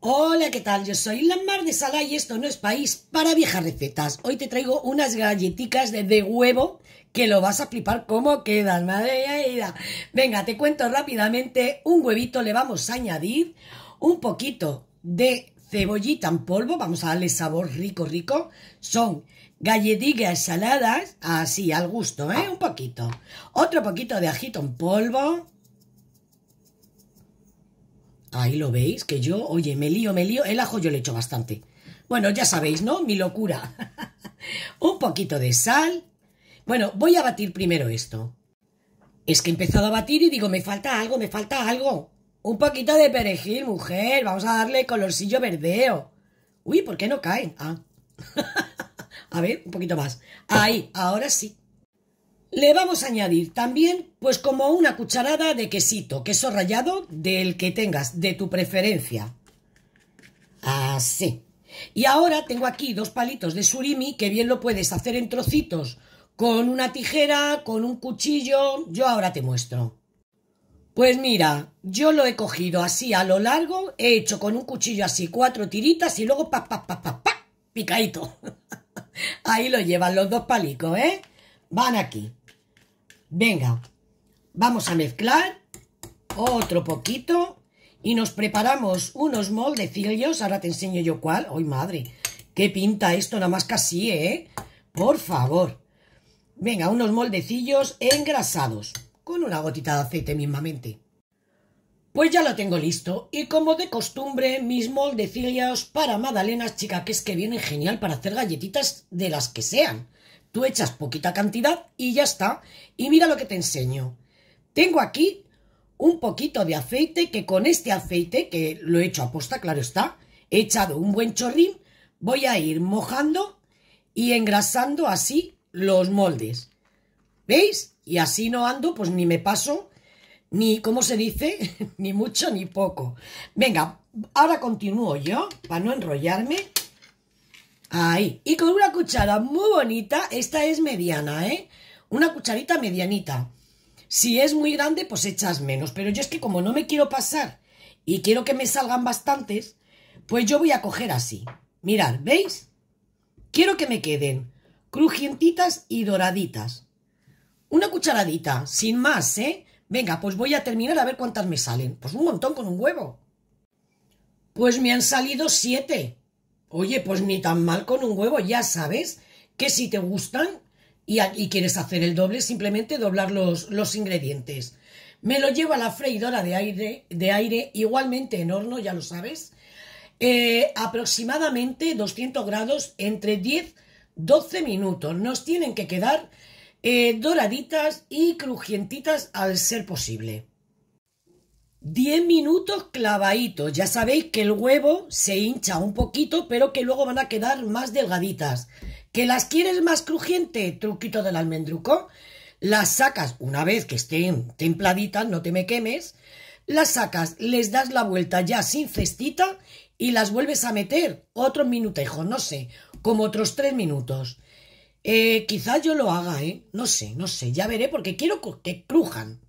Hola, ¿qué tal? Yo soy Mar de Sala y esto no es país para viejas recetas. Hoy te traigo unas galletitas de, huevo que lo vas a flipar como quedan, madre Venga, te cuento rápidamente. Un huevito le vamos a añadir un poquito de cebollita en polvo, vamos a darle sabor rico, rico. Son galletitas saladas, así, al gusto, ¿eh? Ah. Un poquito. Otro poquito de ajito en polvo Ahí lo veis, que yo, oye, me lío, me lío. El ajo yo le echo bastante. Bueno, ya sabéis, ¿no? Mi locura. un poquito de sal. Bueno, voy a batir primero esto. Es que he empezado a batir y digo, me falta algo, me falta algo. Un poquito de perejil, mujer. Vamos a darle colorcillo verdeo. Uy, ¿por qué no caen? Ah. a ver, un poquito más. Ahí, ahora sí. Le vamos a añadir también, pues como una cucharada de quesito, queso rallado del que tengas, de tu preferencia. Así. Y ahora tengo aquí dos palitos de surimi, que bien lo puedes hacer en trocitos, con una tijera, con un cuchillo, yo ahora te muestro. Pues mira, yo lo he cogido así a lo largo, he hecho con un cuchillo así cuatro tiritas y luego pa, pa, pa, pa, pa, picadito. Ahí lo llevan los dos palitos, ¿eh? Van aquí. Venga, vamos a mezclar otro poquito y nos preparamos unos moldecillos. Ahora te enseño yo cuál. ¡Ay, madre! ¡Qué pinta esto! Nada más casi, ¿eh? Por favor. Venga, unos moldecillos engrasados con una gotita de aceite mismamente. Pues ya lo tengo listo y como de costumbre mis moldecillos para magdalenas, chica, que es que vienen genial para hacer galletitas de las que sean. Tú echas poquita cantidad y ya está. Y mira lo que te enseño. Tengo aquí un poquito de aceite que con este aceite, que lo he hecho a posta, claro está, he echado un buen chorrín, voy a ir mojando y engrasando así los moldes. ¿Veis? Y así no ando, pues ni me paso, ni, como se dice? ni mucho ni poco. Venga, ahora continúo yo, para no enrollarme. Ahí. Y con una cuchara muy bonita, esta es mediana, ¿eh? Una cucharita medianita. Si es muy grande, pues echas menos. Pero yo es que como no me quiero pasar y quiero que me salgan bastantes, pues yo voy a coger así. Mirad, ¿veis? Quiero que me queden crujientitas y doraditas. Una cucharadita, sin más, ¿eh? Venga, pues voy a terminar a ver cuántas me salen. Pues un montón con un huevo. Pues me han salido siete. Oye, pues ni tan mal con un huevo, ya sabes que si te gustan y, quieres hacer el doble, simplemente doblar los, ingredientes. Me lo llevo a la freidora de aire, de aire igualmente en horno, ya lo sabes. Eh, aproximadamente 200 grados entre 10-12 minutos. Nos tienen que quedar eh, doraditas y crujientitas al ser posible. 10 minutos clavaditos. Ya sabéis que el huevo se hincha un poquito, pero que luego van a quedar más delgaditas. ¿Que las quieres más crujiente? Truquito del almendruco. Las sacas una vez que estén templaditas, no te me quemes. Las sacas, les das la vuelta ya sin cestita y las vuelves a meter otros minutejos, no sé, como otros 3 minutos. Eh, quizás yo lo haga, ¿eh? No sé, no sé, ya veré porque quiero que crujan.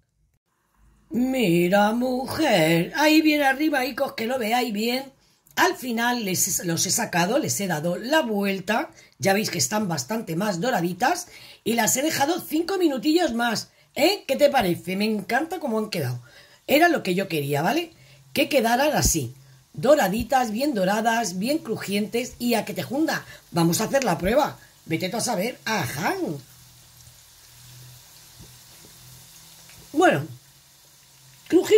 Mira, mujer, ahí bien arriba, hijos, que lo veáis bien. Al final les, los he sacado, les he dado la vuelta. Ya veis que están bastante más doraditas. Y las he dejado cinco minutillos más. ¿Eh? ¿Qué te parece? Me encanta cómo han quedado. Era lo que yo quería, ¿vale? Que quedaran así. Doraditas, bien doradas, bien crujientes. Y a que te junda. Vamos a hacer la prueba. Vete tú a saber. Ajá. Bueno,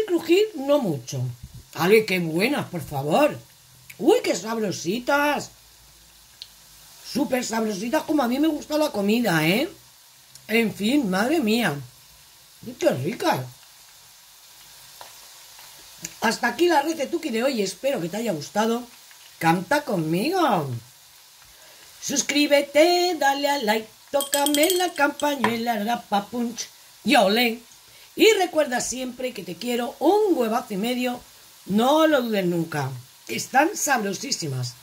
crujir, no mucho. vale qué buenas, por favor! ¡Uy, qué sabrositas! Súper sabrositas como a mí me gusta la comida, ¿eh? En fin, madre mía. ¡Qué rica Hasta aquí la tuki de hoy. Espero que te haya gustado. ¡Canta conmigo! Suscríbete, dale al like, tócame la campañuela, rapa punch y olé y recuerda siempre que te quiero un huevazo y medio, no lo dudes nunca. Están sabrosísimas.